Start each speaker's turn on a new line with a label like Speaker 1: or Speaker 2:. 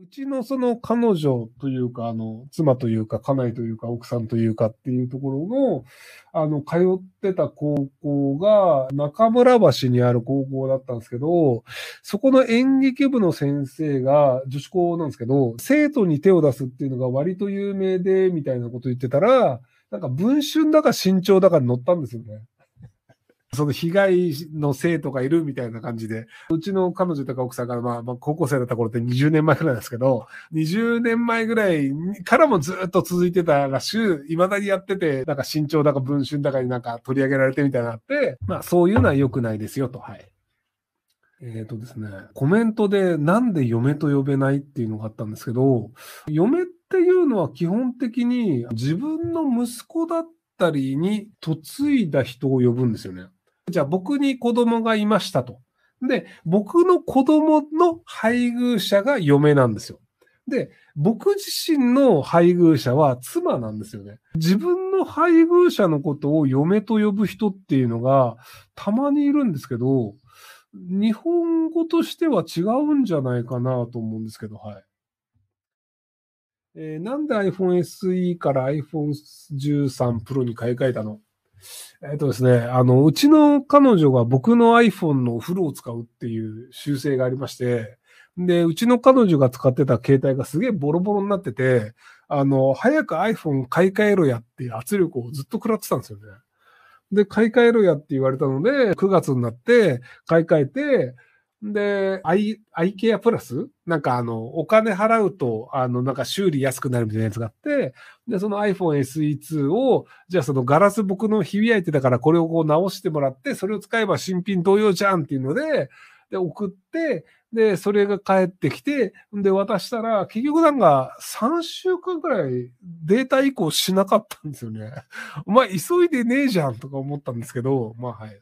Speaker 1: うちのその彼女というか、あの、妻というか、家内というか、奥さんというかっていうところの、あの、通ってた高校が、中村橋にある高校だったんですけど、そこの演劇部の先生が、女子校なんですけど、生徒に手を出すっていうのが割と有名で、みたいなこと言ってたら、なんか文春だか新潮だかに乗ったんですよね。その被害の生徒がいるみたいな感じで、うちの彼女とか奥さんが、まあ、まあ、高校生だった頃って20年前ぐらいですけど、20年前ぐらいからもずっと続いてたらしい、未だにやってて、なんか身長だか文春だかになんか取り上げられてみたいなって、まあ、そういうのは良くないですよと、はい。えっ、ー、とですね、コメントでなんで嫁と呼べないっていうのがあったんですけど、嫁っていうのは基本的に自分の息子だったりに嫁いだ人を呼ぶんですよね。じゃあ僕に子供がいましたと。で、僕の子供の配偶者が嫁なんですよ。で、僕自身の配偶者は妻なんですよね。自分の配偶者のことを嫁と呼ぶ人っていうのがたまにいるんですけど、日本語としては違うんじゃないかなと思うんですけど、はい。えー、なんで iPhone SE から iPhone 13 Pro に買い替えたのえっ、とですね、あの、うちの彼女が僕の iPhone のフルを使うっていう習性がありまして、で、うちの彼女が使ってた携帯がすげえボロボロになってて、あの、早く iPhone 買い替えろやっていう圧力をずっと食らってたんですよね。で、買い替えろやって言われたので、9月になって買い替えて、で、アイ、アイケアプラスなんかあの、お金払うと、あの、なんか修理安くなるみたいなやつがあって、で、その iPhone SE2 を、じゃあそのガラス僕のひび焼いてたからこれをこう直してもらって、それを使えば新品同様じゃんっていうので、で、送って、で、それが帰ってきて、で、渡したら、結局なんか、3週間くらいデータ移行しなかったんですよね。お前、急いでねえじゃんとか思ったんですけど、まあはい。